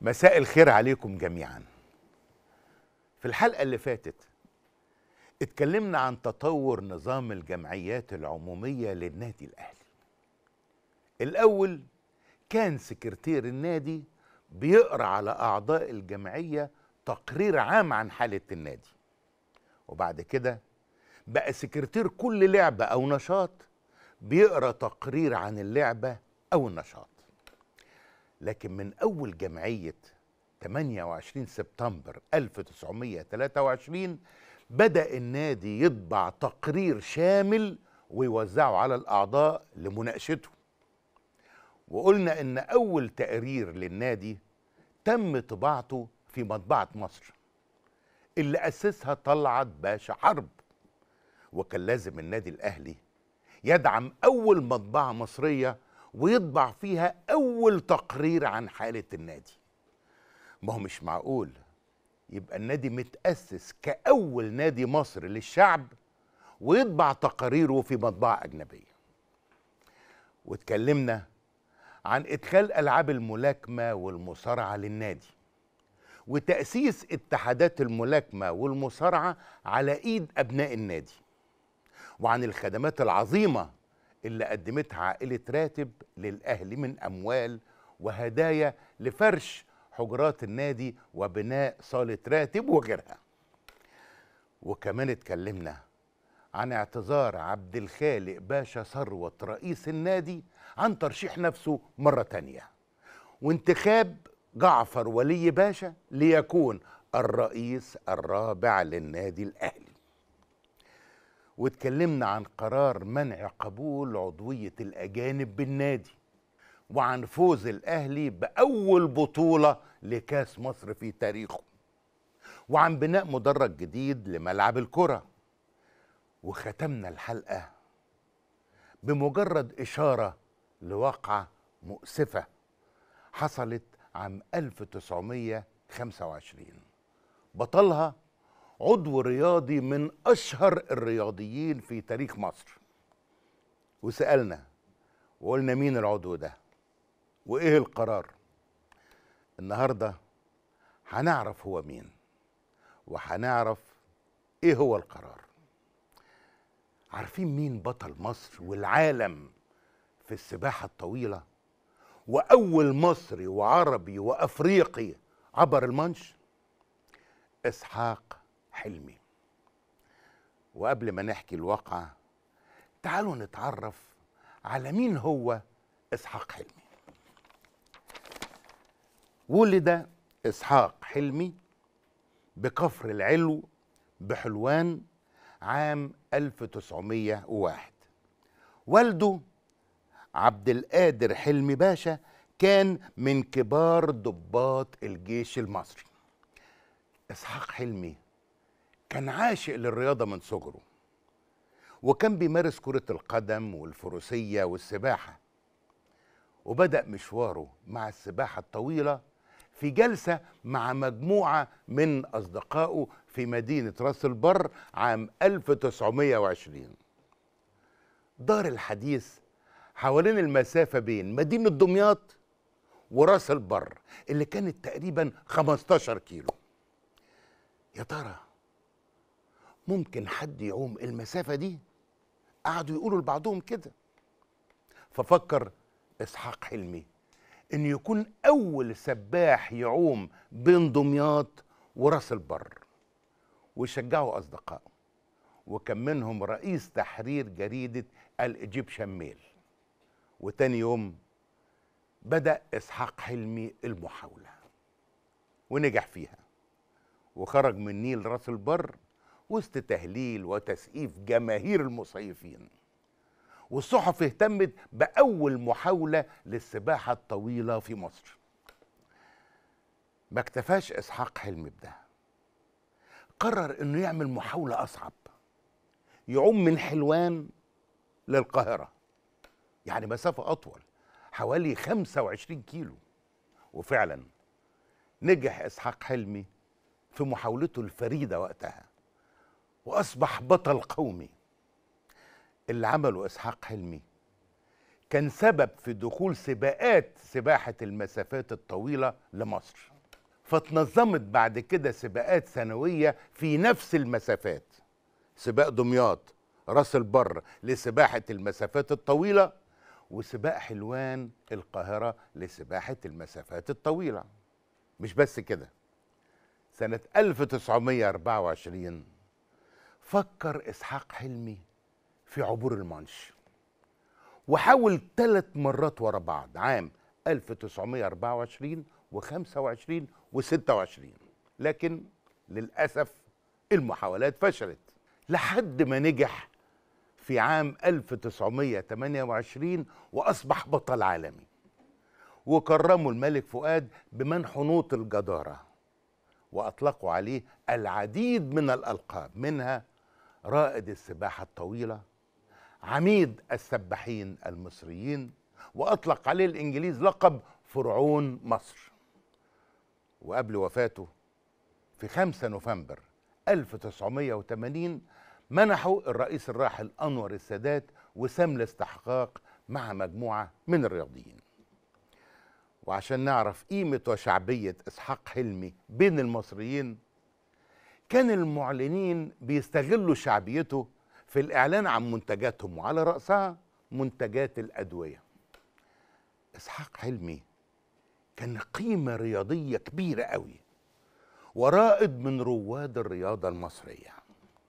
مساء الخير عليكم جميعا في الحلقة اللي فاتت اتكلمنا عن تطور نظام الجمعيات العمومية للنادي الأهلي الأول كان سكرتير النادي بيقرأ على أعضاء الجمعية تقرير عام عن حالة النادي وبعد كده بقى سكرتير كل لعبة أو نشاط بيقرأ تقرير عن اللعبة أو النشاط لكن من أول جمعية 28 سبتمبر 1923 بدأ النادي يطبع تقرير شامل ويوزعه على الأعضاء لمناقشته وقلنا إن أول تقرير للنادي تم طباعته في مطبعة مصر اللي أسسها طلعت باشا حرب وكان لازم النادي الأهلي يدعم أول مطبعة مصرية ويطبع فيها أول تقرير عن حالة النادي ما هو مش معقول يبقى النادي متأسس كأول نادي مصري للشعب ويطبع تقاريره في مطبعة أجنبية واتكلمنا عن إدخال ألعاب الملاكمة والمصارعة للنادي وتأسيس اتحادات الملاكمة والمصارعة على إيد أبناء النادي وعن الخدمات العظيمة اللي قدمتها عائلة راتب للأهلي من أموال وهدايا لفرش حجرات النادي وبناء صالة راتب وغيرها وكمان اتكلمنا عن اعتذار عبد الخالق باشا ثروت رئيس النادي عن ترشيح نفسه مرة تانية وانتخاب جعفر ولي باشا ليكون الرئيس الرابع للنادي الأهلي واتكلمنا عن قرار منع قبول عضوية الأجانب بالنادي وعن فوز الأهلي بأول بطولة لكاس مصر في تاريخه وعن بناء مدرج جديد لملعب الكرة وختمنا الحلقة بمجرد إشارة لواقعة مؤسفة حصلت عام 1925 بطلها عضو رياضي من اشهر الرياضيين في تاريخ مصر وسالنا وقلنا مين العضو ده وايه القرار النهارده هنعرف هو مين وهنعرف ايه هو القرار عارفين مين بطل مصر والعالم في السباحه الطويله واول مصري وعربي وافريقي عبر المنش اسحاق حلمي وقبل ما نحكي الواقعة تعالوا نتعرف على مين هو إسحاق حلمي ولد إسحاق حلمي بكفر العلو بحلوان عام 1901 والده عبد القادر حلمي باشا كان من كبار ضباط الجيش المصري إسحاق حلمي كان عاشق للرياضة من صغره وكان بيمارس كرة القدم والفروسية والسباحة وبدأ مشواره مع السباحة الطويلة في جلسة مع مجموعة من أصدقائه في مدينة راس البر عام 1920 دار الحديث حوالين المسافة بين مدينة دمياط وراس البر اللي كانت تقريبا 15 كيلو يا ترى ممكن حد يعوم المسافه دي قعدوا يقولوا لبعضهم كده ففكر اسحاق حلمي ان يكون اول سباح يعوم بين دمياط وراس البر ويشجعوا اصدقائه وكان منهم رئيس تحرير جريده الايجيبشن ميل وتاني يوم بدا اسحاق حلمي المحاوله ونجح فيها وخرج من نيل راس البر وسط تهليل وتسقيف جماهير المصيفين والصحف اهتمت بأول محاولة للسباحة الطويلة في مصر ما اكتفاش إسحاق حلمي بده قرر أنه يعمل محاولة أصعب يعوم من حلوان للقاهرة يعني مسافة أطول حوالي 25 كيلو وفعلا نجح إسحاق حلمي في محاولته الفريدة وقتها واصبح بطل قومي اللي عمله اسحاق حلمي كان سبب في دخول سباقات سباحه المسافات الطويله لمصر فتنظمت بعد كده سباقات سنويه في نفس المسافات سباق دمياط راس البر لسباحه المسافات الطويله وسباق حلوان القاهره لسباحه المسافات الطويله مش بس كده سنه 1924 فكر اسحاق حلمي في عبور المانش وحاول ثلاث مرات ورا بعض عام 1924 و25 و26 لكن للاسف المحاولات فشلت لحد ما نجح في عام 1928 واصبح بطل عالمي وكرموا الملك فؤاد بمنح نوط الجداره واطلقوا عليه العديد من الالقاب منها رائد السباحة الطويلة عميد السباحين المصريين وأطلق عليه الإنجليز لقب فرعون مصر وقبل وفاته في 5 نوفمبر 1980 منحوا الرئيس الراحل أنور السادات وسام الاستحقاق مع مجموعة من الرياضيين وعشان نعرف قيمة وشعبية إسحاق حلمي بين المصريين كان المعلنين بيستغلوا شعبيته في الإعلان عن منتجاتهم وعلى رأسها منتجات الأدوية إسحاق حلمي كان قيمة رياضية كبيرة قوي ورائد من رواد الرياضة المصرية